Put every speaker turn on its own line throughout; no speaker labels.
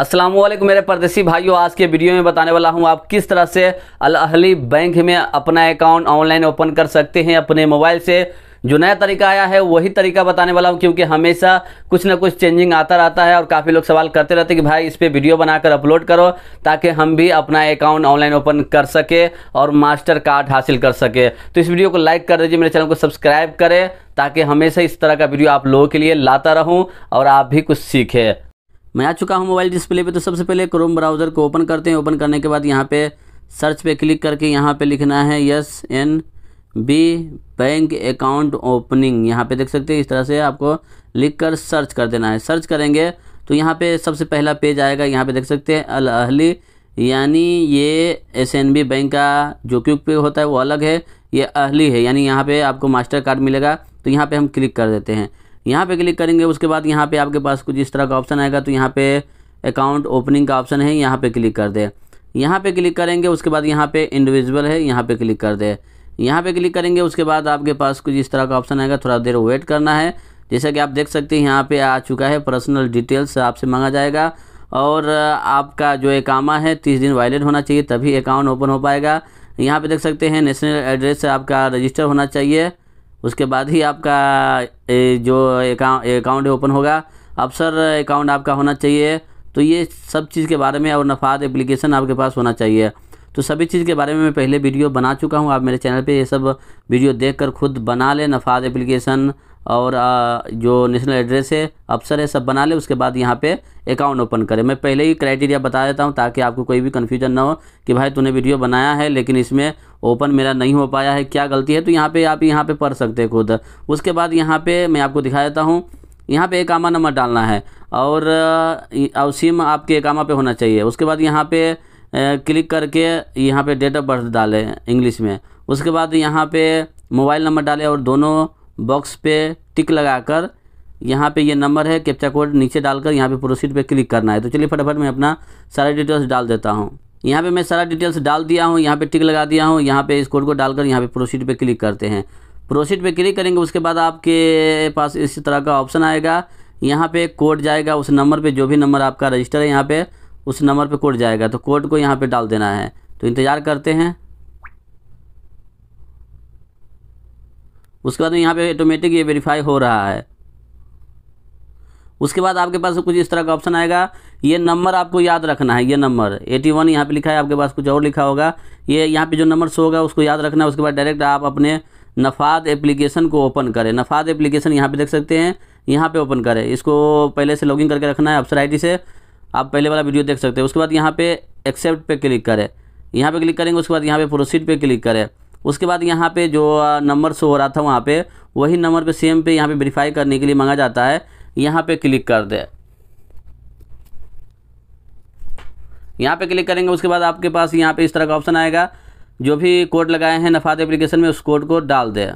असलम मेरे परदेसी भाइयों आज के वीडियो में बताने वाला हूं आप किस तरह से अहली बैंक में अपना अकाउंट ऑनलाइन ओपन कर सकते हैं अपने मोबाइल से जो नया तरीका आया है वही तरीका बताने वाला हूं क्योंकि हमेशा कुछ ना कुछ चेंजिंग आता रहता है और काफ़ी लोग सवाल करते रहते हैं कि भाई इस पर वीडियो बनाकर अपलोड करो ताकि हम भी अपना अकाउंट ऑनलाइन ओपन कर सके और मास्टर कार्ड हासिल कर सके तो इस वीडियो को लाइक कर दीजिए मेरे चैनल को सब्सक्राइब करें ताकि हमेशा इस तरह का वीडियो आप लोगों के लिए लाता रहूँ और आप भी कुछ सीखें मैं आ चुका हूँ मोबाइल डिस्प्ले पे तो सबसे पहले क्रोम ब्राउज़र को ओपन करते हैं ओपन करने के बाद यहाँ पे सर्च पे क्लिक करके यहाँ पे लिखना है S N B bank account opening यहाँ पे देख सकते हैं इस तरह से आपको लिख कर सर्च कर देना है सर्च करेंगे तो यहाँ पे सबसे पहला पेज आएगा यहाँ पे देख सकते हैं अल अहली यानी ये एस एन बी बैंक का जो क्यूक पे होता है वो अलग है ये अहली है यानी यहाँ पर आपको मास्टर कार्ड मिलेगा तो यहाँ पर हम क्लिक कर देते हैं यहाँ पे क्लिक करेंगे उसके बाद यहाँ पे आपके पास कुछ इस तरह का ऑप्शन आएगा तो यहाँ पे अकाउंट ओपनिंग का ऑप्शन है यहाँ पे क्लिक कर दे यहाँ पे क्लिक करेंगे उसके बाद यहाँ पे इंडिविजुअल है यहाँ पे क्लिक कर दे यहाँ पे क्लिक करेंगे उसके बाद आपके पास कुछ इस तरह का ऑप्शन आएगा थोड़ा देर वेट करना है जैसा कि आप देख सकते हैं यहाँ पर आ चुका है पर्सनल डिटेल्स आपसे मांगा जाएगा और आपका जो एकामा है तीस दिन वायलेट होना चाहिए तभी अकाउंट ओपन हो पाएगा यहाँ पे देख सकते हैं नेशनल एड्रेस आपका रजिस्टर होना चाहिए उसके बाद ही आपका जो अकाउंट ओपन होगा अब सर अकाउंट आपका होना चाहिए तो ये सब चीज़ के बारे में और नफात एप्लीकेशन आपके पास होना चाहिए तो सभी चीज़ के बारे में मैं पहले वीडियो बना चुका हूँ आप मेरे चैनल पे ये सब वीडियो देखकर खुद बना लें नफात एप्लीकेशन और जो नेशनल एड्रेस है अफसर है सब बना ले उसके बाद यहाँ पे अकाउंट ओपन करें मैं पहले ही क्राइटेरिया बता देता हूँ ताकि आपको कोई भी कन्फ्यूजन ना हो कि भाई तूने वीडियो बनाया है लेकिन इसमें ओपन मेरा नहीं हो पाया है क्या गलती है तो यहाँ पर आप यहाँ पर पढ़ सकते हैं खुद उसके बाद यहाँ पर मैं आपको दिखा देता हूँ यहाँ पे एकामा नंबर डालना है और सिम आपके एकामा पे होना चाहिए उसके बाद यहाँ पे क्लिक करके यहाँ पे डेट ऑफ बर्थ डालें इंग्लिश में उसके बाद यहाँ पे मोबाइल नंबर डालें और दोनों बॉक्स पे टिक लगाकर यहाँ पे ये नंबर है कैप्चा कोड नीचे डालकर यहाँ पे प्रोसीड पे क्लिक करना है तो चलिए फटाफट मैं अपना सारा डिटेल्स डाल देता हूँ यहाँ पे मैं सारा डिटेल्स डाल दिया हूँ यहाँ पे टिक लगा दिया हूँ यहाँ पे इस कोड को डालकर यहाँ पे प्रोसीड पे क्लिक करते हैं प्रोसीड पे क्लिक करेंगे उसके बाद आपके पास इस तरह का ऑप्शन आएगा यहाँ पे कोड जाएगा उस नंबर पे जो भी नंबर आपका रजिस्टर है यहाँ पे उस नंबर पे कोड जाएगा तो कोड को यहाँ पे डाल देना है तो इंतज़ार करते हैं उसके बाद यहाँ पे ऑटोमेटिक ये वेरीफाई हो रहा है उसके बाद आपके पास कुछ इस तरह का ऑप्शन आएगा ये नंबर आपको याद रखना है ये नंबर 81 वन यहाँ पर लिखा है आपके पास कुछ और लिखा होगा ये यहाँ पे जो नंबर शो होगा उसको याद रखना है उसके बाद डायरेक्ट आप अपने नफाद एप्लीकेशन को ओपन करें नफाद एप्लीकेशन यहाँ पे देख सकते हैं यहाँ पे ओपन करें इसको पहले से लॉगिन करके रखना है अफसर आई से आप पहले वाला वीडियो देख सकते हैं उसके बाद यहाँ पे एक्सेप्ट क्लिक करें यहाँ पर क्लिक करेंगे उसके बाद यहाँ पर प्रोसीड पे क्लिक करें उसके बाद यहाँ पे जो नंबर शो हो रहा था वहाँ पे वही नंबर पे सेम पे यहाँ पे वेरीफाई करने के लिए मांगा जाता है यहाँ पे क्लिक कर दे यहाँ पे क्लिक करेंगे उसके बाद आपके पास यहाँ पे इस तरह का ऑप्शन आएगा जो भी कोड लगाए हैं नफात एप्लीकेशन में उस कोड को डाल दें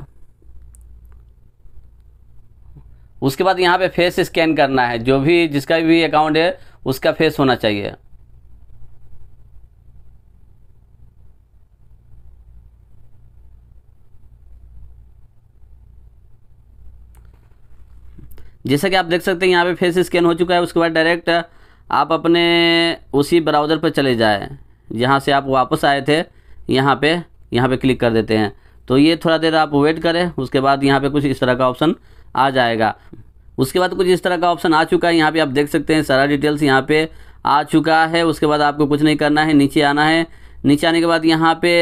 उसके बाद यहाँ पे फेस स्कैन करना है जो भी जिसका भी अकाउंट है उसका फेस होना चाहिए जैसा कि आप देख सकते हैं यहाँ पे फेस स्कैन हो चुका है उसके बाद डायरेक्ट आप अपने उसी ब्राउज़र पर चले जाएँ जहाँ से आप वापस आए थे यहाँ पे यहाँ पे क्लिक कर देते हैं तो ये थोड़ा देर आप वेट करें उसके बाद यहाँ पे कुछ इस तरह का ऑप्शन आ जाएगा उसके बाद कुछ इस तरह का ऑप्शन आ चुका है यहाँ पे आप देख सकते हैं सारा डिटेल्स यहाँ पे आ चुका है उसके बाद आपको कुछ नहीं करना है नीचे आना है नीचे आने के बाद यहाँ पे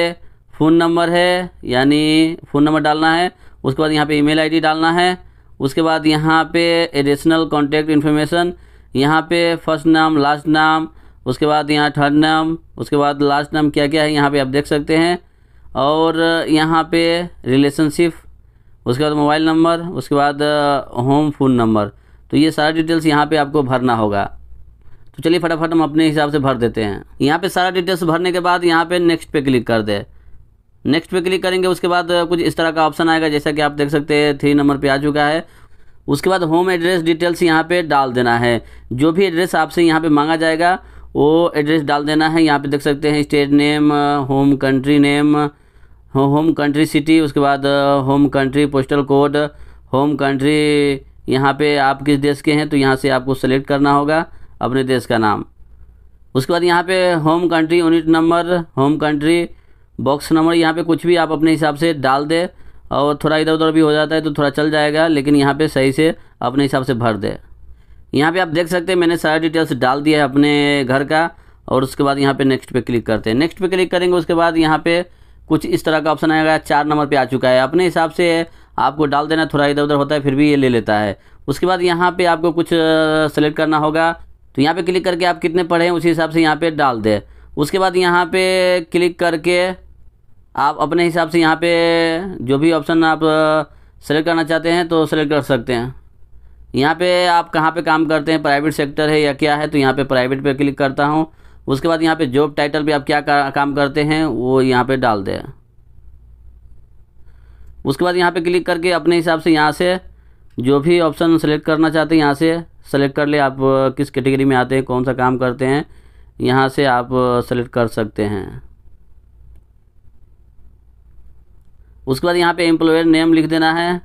फ़ोन नंबर है यानी फ़ोन नंबर डालना है उसके बाद यहाँ पे ईमेल आईडी डालना है उसके बाद यहाँ पे एडिशनल कॉन्टैक्ट इन्फॉर्मेशन यहाँ पे फर्स्ट नाम लास्ट नाम उसके बाद यहाँ थर्ड नाम उसके बाद लास्ट नाम क्या क्या है यहाँ पे आप देख सकते हैं और यहाँ पे रिलेशनशिप उसके बाद मोबाइल नंबर उसके बाद होम फोन नंबर तो ये सारा डिटेल्स यहाँ पे आपको भरना होगा तो चलिए फटाफट हम अपने हिसाब से भर देते हैं यहाँ पे सारा डिटेल्स भरने के बाद यहाँ पे नेक्स्ट पे क्लिक कर दे नेक्स्ट पे क्लिक करेंगे उसके बाद कुछ इस तरह का ऑप्शन आएगा जैसा कि आप देख सकते हैं थ्री नंबर पे आ चुका है उसके बाद होम एड्रेस डिटेल्स यहाँ पे डाल देना है जो भी एड्रेस आपसे यहाँ पे मांगा जाएगा वो एड्रेस डाल देना है यहाँ पे देख सकते हैं state name home country name home country city उसके बाद home country postal code home country यहाँ पे आप किस देश के हैं तो यहाँ से आपको सेलेक्ट करना होगा अपने देश का नाम उसके बाद यहाँ पे home country unit number home country box number यहाँ पे कुछ भी आप अपने हिसाब से डाल दे और थोड़ा इधर उधर भी हो जाता है तो थोड़ा चल जाएगा लेकिन यहाँ पे सही से अपने हिसाब से भर दे यहाँ पे आप देख सकते हैं मैंने सारा डिटेल्स डाल दिया है अपने घर का और उसके बाद यहाँ पे नेक्स्ट पे क्लिक करते हैं नेक्स्ट पे क्लिक करेंगे उसके बाद यहाँ पे कुछ इस तरह का ऑप्शन आएगा चार नंबर पर आ चुका है अपने हिसाब से आपको डाल देना थोड़ा इधर उधर होता है फिर भी ये ले लेता है उसके बाद यहाँ पर आपको कुछ सेलेक्ट करना होगा तो यहाँ पर क्लिक करके आप कितने पढ़े हैं उसी हिसाब से यहाँ पर डाल दें उसके बाद यहाँ पे क्लिक करके आप अपने हिसाब से यहाँ पे जो भी ऑप्शन आप सेलेक्ट करना चाहते हैं तो सेलेक्ट कर सकते हैं यहाँ पे आप कहाँ पे काम करते हैं प्राइवेट सेक्टर है या क्या है तो यहाँ पे प्राइवेट पे क्लिक करता हूँ उसके बाद यहाँ पे जॉब टाइटल भी आप क्या काम करते हैं वो यहाँ पे डाल दें उसके बाद यहाँ पे क्लिक करके अपने हिसाब से यहाँ से जो भी ऑप्शन सेलेक्ट करना चाहते हैं यहाँ से सेलेक्ट कर ले आप किस कैटेगरी में आते हैं कौन सा काम करते हैं यहाँ से आप सेलेक्ट कर सकते हैं उसके बाद यहाँ पे एम्प्लॉयर नेम लिख देना है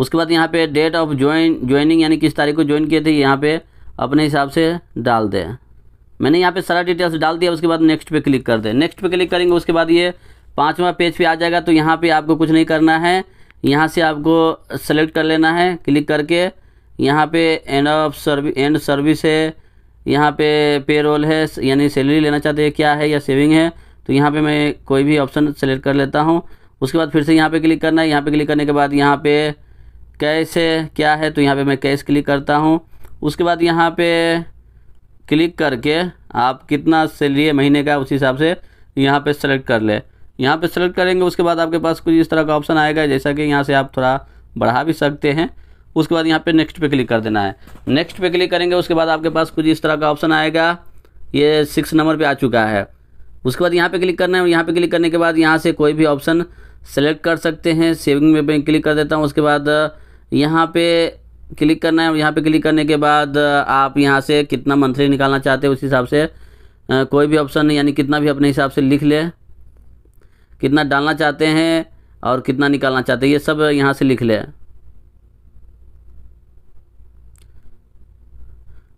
उसके बाद यहाँ पे डेट ऑफ ज्वाइन ज्वाइनिंग यानी किस तारीख को ज्वाइन किए थे यहाँ पे अपने हिसाब से डाल दें मैंने यहाँ पे सारा डिटेल्स डाल दिया उसके बाद नेक्स्ट पे क्लिक कर दें नेक्स्ट पे क्लिक करेंगे उसके बाद ये पाँचवा पेज पे आ जाएगा तो यहाँ पे आपको कुछ नहीं करना है यहाँ से आपको सेलेक्ट कर लेना है क्लिक करके यहाँ पे end of service end service है यहाँ पे रोल है यानी सैलरी लेना चाहते हैं क्या है या सेविंग है तो यहाँ पे मैं कोई भी ऑप्शन सेलेक्ट कर लेता हूँ उसके बाद फिर से यहाँ पे क्लिक करना है यहाँ पे क्लिक करने के बाद यहाँ पे कैश है क्या है तो यहाँ पे मैं कैश क्लिक करता हूँ उसके बाद यहाँ पे क्लिक करके आप कितना सैलरी है महीने का उस हिसाब से यहाँ पर सेलेक्ट कर ले यहाँ पर सेलेक्ट करेंगे उसके बाद आपके पास कुछ इस तरह का ऑप्शन आएगा जैसा कि यहाँ से आप थोड़ा बढ़ा भी सकते हैं उसके बाद यहाँ पे नेक्स्ट पे क्लिक कर देना है नेक्स्ट पे क्लिक करेंगे उसके बाद आपके पास कुछ इस तरह का ऑप्शन आएगा ये सिक्स नंबर पे आ चुका है उसके बाद यहाँ पे क्लिक करना है यहाँ पे क्लिक करने के बाद यहाँ से कोई भी ऑप्शन सेलेक्ट कर सकते हैं सेविंग में बैंक क्लिक कर देता हूँ उसके बाद यहाँ पे क्लिक करना है यहाँ पे क्लिक करने के बाद आप यहाँ से कितना मंथली निकालना चाहते हैं उस हिसाब से कोई भी ऑप्शन यानी कितना भी अपने हिसाब से लिख ले कितना डालना चाहते हैं और कितना निकालना चाहते हैं ये सब यहाँ से लिख लें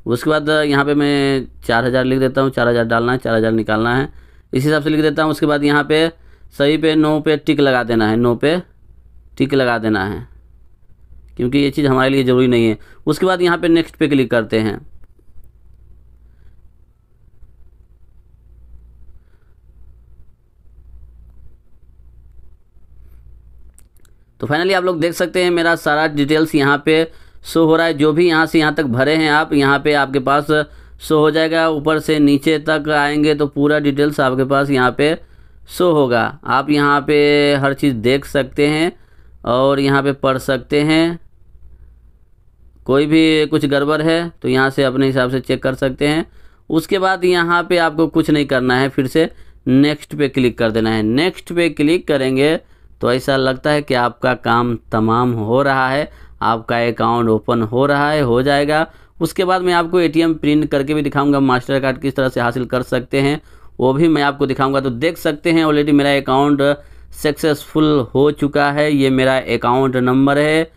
उसके बाद यहाँ पे मैं चार हज़ार लिख देता हूँ चार हज़ार डालना है चार हज़ार निकालना है इसी हिसाब से लिख देता हूँ उसके बाद यहाँ पे सही पे नो पे टिक लगा देना है नो पे टिक लगा देना है क्योंकि ये चीज़ हमारे लिए ज़रूरी नहीं है उसके बाद यहाँ पे नेक्स्ट पे क्लिक करते हैं तो फाइनली आप लोग देख सकते हैं मेरा सारा डिटेल्स यहाँ पे शो हो रहा है जो भी यहाँ से यहाँ तक भरे हैं आप यहाँ पे आपके पास शो हो जाएगा ऊपर से नीचे तक आएंगे तो पूरा डिटेल्स आपके पास यहाँ पे शो होगा आप यहाँ पे हर चीज़ देख सकते हैं और यहाँ पे पढ़ सकते हैं कोई भी कुछ गड़बड़ है तो यहाँ से अपने हिसाब से चेक कर सकते हैं उसके बाद यहाँ पर आपको कुछ नहीं करना है फिर से नेक्स्ट पे क्लिक कर देना है नेक्स्ट पे क्लिक करेंगे तो ऐसा लगता है कि आपका काम तमाम हो रहा है आपका अकाउंट ओपन हो रहा है हो जाएगा उसके बाद मैं आपको एटीएम प्रिंट करके भी दिखाऊंगा मास्टर कार्ड किस तरह से हासिल कर सकते हैं वो भी मैं आपको दिखाऊंगा तो देख सकते हैं ऑलरेडी मेरा अकाउंट सक्सेसफुल हो चुका है ये मेरा अकाउंट नंबर है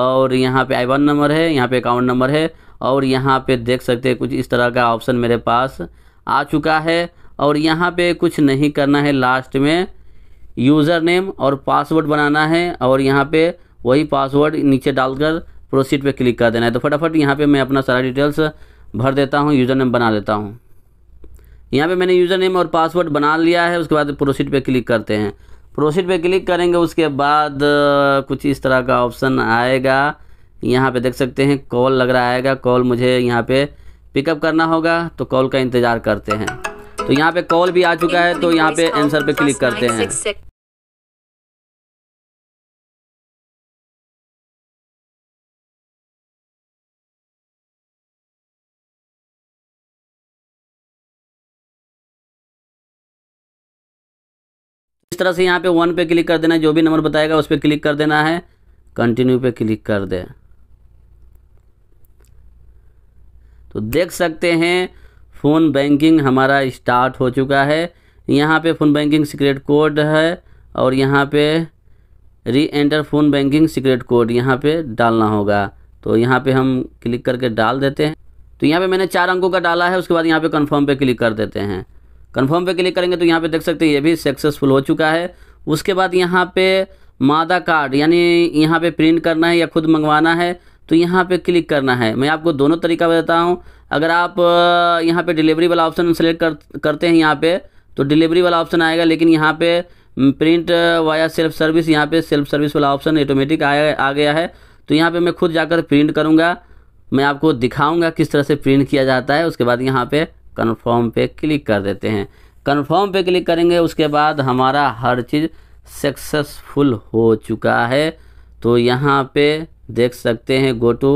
और यहाँ पे आई नंबर है यहाँ पे अकाउंट नंबर है और यहाँ पे देख सकते हैं कुछ इस तरह का ऑप्शन मेरे पास आ चुका है और यहाँ पे कुछ नहीं करना है लास्ट में यूज़र नेम और पासवर्ड बनाना है और यहाँ पर वही पासवर्ड नीचे डालकर प्रोसीड पे क्लिक कर देना है तो फटाफट यहाँ पे मैं अपना सारा डिटेल्स भर देता हूँ यूज़र नेम बना लेता हूँ यहाँ पे मैंने यूज़र नेम और पासवर्ड बना लिया है उसके बाद प्रोसीड पे क्लिक करते हैं प्रोसीड पे क्लिक करेंगे उसके बाद कुछ इस तरह का ऑप्शन आएगा यहाँ पे देख सकते हैं कॉल लग रहा आएगा कॉल मुझे यहाँ पे पिकअप करना होगा तो कॉल का इंतज़ार करते हैं तो यहाँ पे कॉल भी आ चुका है तो यहाँ पे आंसर पे क्लिक करते हैं तरह से यहाँ पे वन पे क्लिक कर देना है जो भी नंबर बताएगा उस पर क्लिक कर देना है कंटिन्यू पे क्लिक कर दे तो देख सकते हैं फ़ोन बैंकिंग हमारा स्टार्ट हो चुका है यहाँ पे फ़ोन बैंकिंग सीक्रेट कोड है और यहाँ पे re enter phone banking secret code यहाँ पे डालना होगा तो यहाँ पे हम क्लिक करके डाल देते हैं तो यहाँ पे मैंने चार अंकों का डाला है उसके बाद यहाँ पे कंफर्म पे क्लिक कर देते हैं कन्फर्म पे क्लिक करेंगे तो यहाँ पे देख सकते हैं ये भी सक्सेसफुल हो चुका है उसके बाद यहाँ पे मादा कार्ड यानी यहाँ पे प्रिंट करना है या खुद मंगवाना है तो यहाँ पे क्लिक करना है मैं आपको दोनों तरीका बताता हूँ अगर आप यहाँ पे डिलीवरी वाला ऑप्शन सेलेक्ट कर करते हैं यहाँ पे तो डिलीवरी वाला ऑप्शन आएगा लेकिन यहाँ पे प्रिंट वाया सेल्फ सर्विस यहाँ पे सेल्फ सर्विस वाला ऑप्शन ऑटोमेटिक आया आ गया है तो यहाँ पे मैं खुद जाकर प्रिंट करूँगा मैं आपको दिखाऊँगा किस तरह से प्रिंट किया जाता है उसके बाद यहाँ पर कन्फर्म पे क्लिक कर देते हैं कन्फर्म पे क्लिक करेंगे उसके बाद हमारा हर चीज़ सक्सेसफुल हो चुका है तो यहाँ पे देख सकते हैं गो टू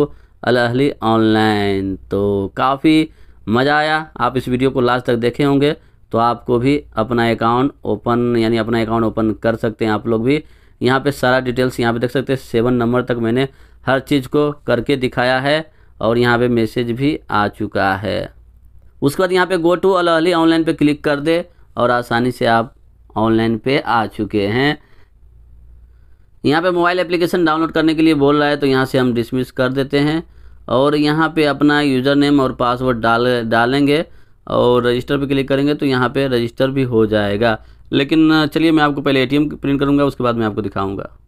अलहली ऑनलाइन तो काफ़ी मज़ा आया आप इस वीडियो को लास्ट तक देखे होंगे तो आपको भी अपना अकाउंट ओपन यानी अपना अकाउंट ओपन कर सकते हैं आप लोग भी यहाँ पे सारा डिटेल्स यहाँ पे देख सकते हैं सेवन नंबर तक मैंने हर चीज़ को करके दिखाया है और यहाँ पे मैसेज भी आ चुका है उसके बाद यहाँ पे गो टू अलहली ऑनलाइन पे क्लिक कर दे और आसानी से आप ऑनलाइन पे आ चुके हैं यहाँ पे मोबाइल एप्लीकेशन डाउनलोड करने के लिए बोल रहा है तो यहाँ से हम डिसमिस कर देते हैं और यहाँ पे अपना यूज़र नेम और पासवर्ड डाल डालेंगे और रजिस्टर पे क्लिक करेंगे तो यहाँ पे रजिस्टर भी हो जाएगा लेकिन चलिए मैं आपको पहले ए प्रिंट करूँगा उसके बाद मैं आपको दिखाऊँगा